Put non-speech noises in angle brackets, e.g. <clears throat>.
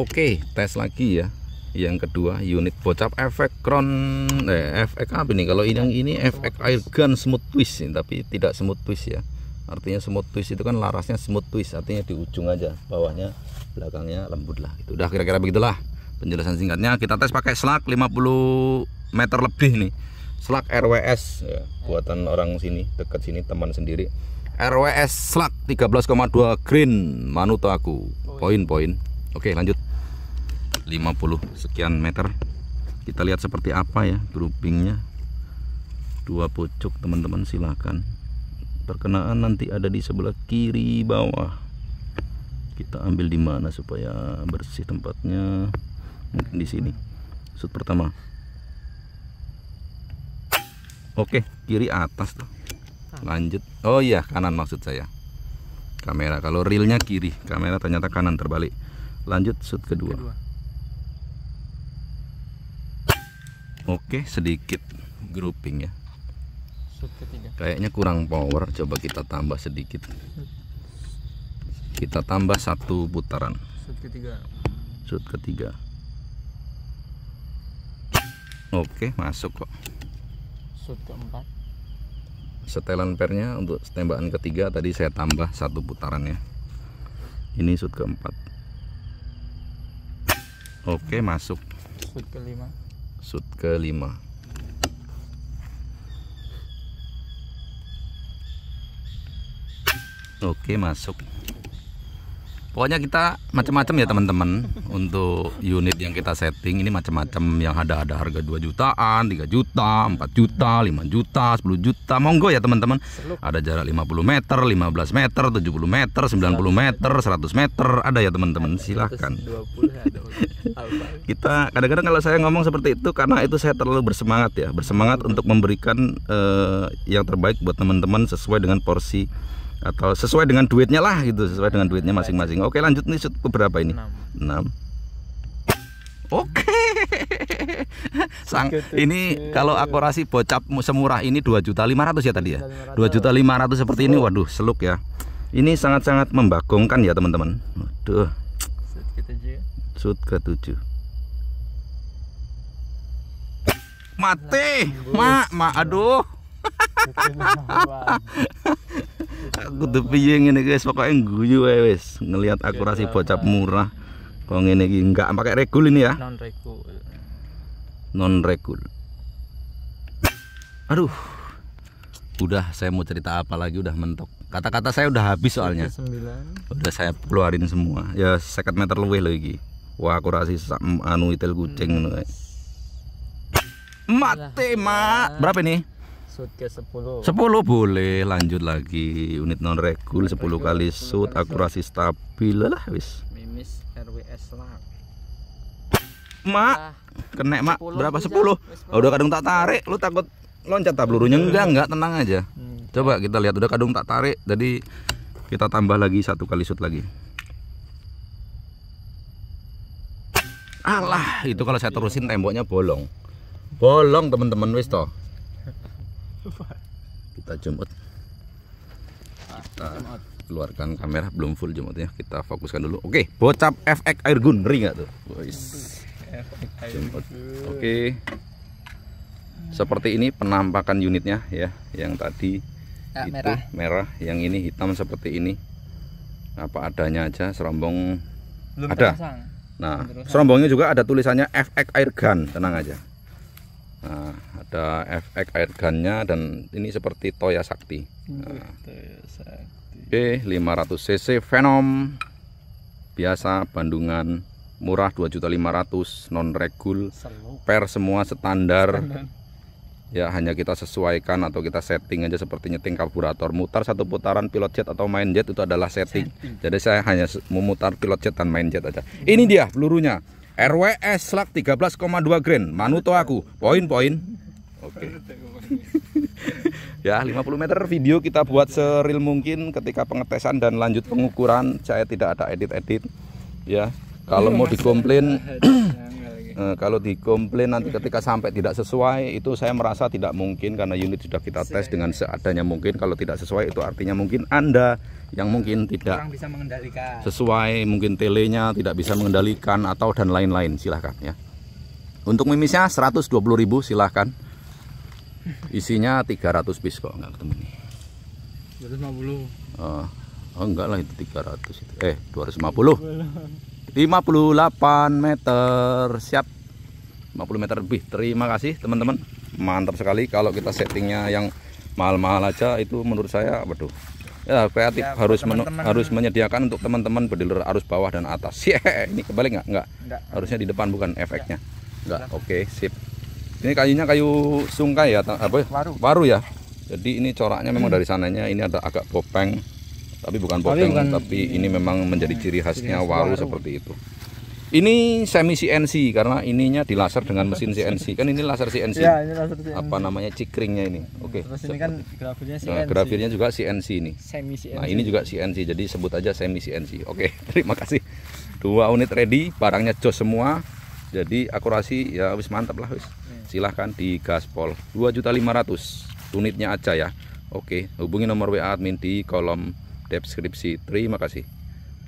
Oke, tes lagi ya. Yang kedua, unit bocap efek Kron, eh, efek apa nih? Kalau yang ini efek air gun smooth twist, tapi tidak smooth twist ya. Artinya smooth twist itu kan larasnya smooth twist, artinya di ujung aja, bawahnya, belakangnya lembut lah. Itu udah kira-kira begitulah penjelasan singkatnya. Kita tes pakai slug 50 meter lebih nih. Slug RWS ya, buatan orang sini, dekat sini teman sendiri. RWS slug 13,2 green aku. Poin-poin. Oke, lanjut. 50 sekian meter kita lihat seperti apa ya groupingnya dua pucuk teman-teman silahkan perkenaan nanti ada di sebelah kiri bawah kita ambil di mana supaya bersih tempatnya mungkin di sini shoot pertama oke kiri atas tuh lanjut oh iya kanan maksud saya kamera kalau reelnya kiri kamera ternyata kanan terbalik lanjut shoot kedua, kedua. Oke, sedikit grouping ya. Kayaknya kurang power, coba kita tambah sedikit. Kita tambah satu putaran. Shoot ketiga. Shoot ketiga. Oke, masuk kok. Shoot keempat. Setelan pernya untuk tembakan ketiga tadi saya tambah satu putaran ya. Ini shoot keempat. Oke, masuk. Shoot kelima shoot kelima oke masuk Pokoknya kita macam-macam ya teman-teman untuk unit yang kita setting ini macam-macam yang ada ada harga 2 jutaan, 3 juta, 4 juta, 5 juta, 10 juta. Monggo ya teman-teman. Ada jarak 50 meter, 15 meter, 70 meter, 90 meter, 100 meter, ada ya teman-teman. Silahkan. <laughs> kita kadang-kadang kalau saya ngomong seperti itu karena itu saya terlalu bersemangat ya, bersemangat untuk memberikan uh, yang terbaik buat teman-teman sesuai dengan porsi atau sesuai dengan duitnya lah gitu sesuai dengan duitnya masing-masing oke lanjut nih shoot keberapa ini 6, oke <laughs> sang ini kalau akurasi bocap semurah ini dua juta lima ratus ya tadi ya dua juta lima ratus seperti ini waduh seluk ya ini sangat-sangat membagongkan ya teman-teman waduh shoot ya. ke tujuh mati mak mak aduh <laughs> aku tuh piye ngene guys pokoknya guyu ya ngelihat akurasi bocap murah kok ngene iki enggak pakai regul ini ya non regul non regul aduh udah saya mau cerita apa lagi udah mentok kata-kata saya udah habis soalnya udah saya keluarin semua ya seket meter lebih lagi wah akurasi anu itel kucing hmm. mati mak berapa nih sudah sepuluh 10. boleh, lanjut lagi unit non regul 10 kali sud akurasi stabil lah wis. Mimis RWS lah. Mak, kena mak berapa 10? Oh, udah kadung tak tarik, lu takut loncat tak pelurunya enggak enggak tenang aja. Hmm. Coba kita lihat udah kadung tak tarik, jadi kita tambah lagi satu kali sud lagi. Alah, itu kalau saya terusin temboknya bolong. Bolong teman-teman wis toh kita jemput kita keluarkan kamera belum full jemputnya kita fokuskan dulu oke bocap FX air gun ngeri nggak tuh boys jemput oke seperti ini penampakan unitnya ya yang tadi nah, itu merah. merah yang ini hitam seperti ini apa adanya aja serombong belum ada terusang. nah belum serombongnya juga ada tulisannya FX air gun tenang aja nah ada efek air gunnya dan ini seperti Toya Sakti. Hmm. Nah, B 500 cc Venom biasa Bandungan murah 2.500 non regul per semua standar ya hanya kita sesuaikan atau kita setting aja seperti nyeting karburator mutar satu putaran pilot jet atau main jet itu adalah setting, setting. jadi saya hanya memutar pilot jet dan main jet aja hmm. ini dia pelurunya RWS slug 13,2 grain manuto aku poin-poin Oke. Okay. <laughs> ya, 50 meter video kita buat seril mungkin ketika pengetesan dan lanjut pengukuran. Saya tidak ada edit-edit. Ya. Kalau iya, mau dikomplain <clears throat> eh, kalau dikomplain nanti ketika sampai tidak sesuai itu saya merasa tidak mungkin karena unit sudah kita tes dengan seadanya mungkin. Kalau tidak sesuai itu artinya mungkin Anda yang mungkin tidak bisa mengendalikan. sesuai, mungkin telenya tidak bisa mengendalikan atau dan lain-lain. Silahkan ya. Untuk mimisnya 120.000 silahkan Isinya 300 piece kok nggak ketemu nih. 250. Uh, ah, oh enggak lah itu 300 itu. Eh 250. 58 meter siap 50 meter lebih terima kasih teman-teman mantap sekali kalau kita settingnya yang mahal-mahal aja itu menurut saya waduh ya kreatif ya, harus teman -teman. harus menyediakan untuk teman-teman bediler arus bawah dan atas <laughs> yeah, ini kebalik nggak nggak harusnya di depan bukan efeknya iya. nggak oke okay, sip ini kayunya kayu sungkai ya, apa? Waru. Waru ya. Jadi ini coraknya memang hmm. dari sananya ini ada agak bopeng, tapi bukan bopeng, tapi, tapi ini memang menjadi ciri khasnya ciri waru, waru seperti itu. Ini semi CNC karena ininya dilaser dengan mesin CNC. Kan ini laser CNC. Ya, ini laser CNC. Apa namanya cikringnya ini? Oke. Okay, ini kan grafirnya CNC. grafirnya juga CNC ini. Semi CNC. Nah, ini juga CNC. Jadi sebut aja semi CNC. Oke, okay, terima kasih. Dua unit ready, barangnya jos semua jadi akurasi ya wis mantap lah wis iya. silahkan di gaspol 2.500 unitnya aja ya oke hubungi nomor WA admin di kolom deskripsi terima kasih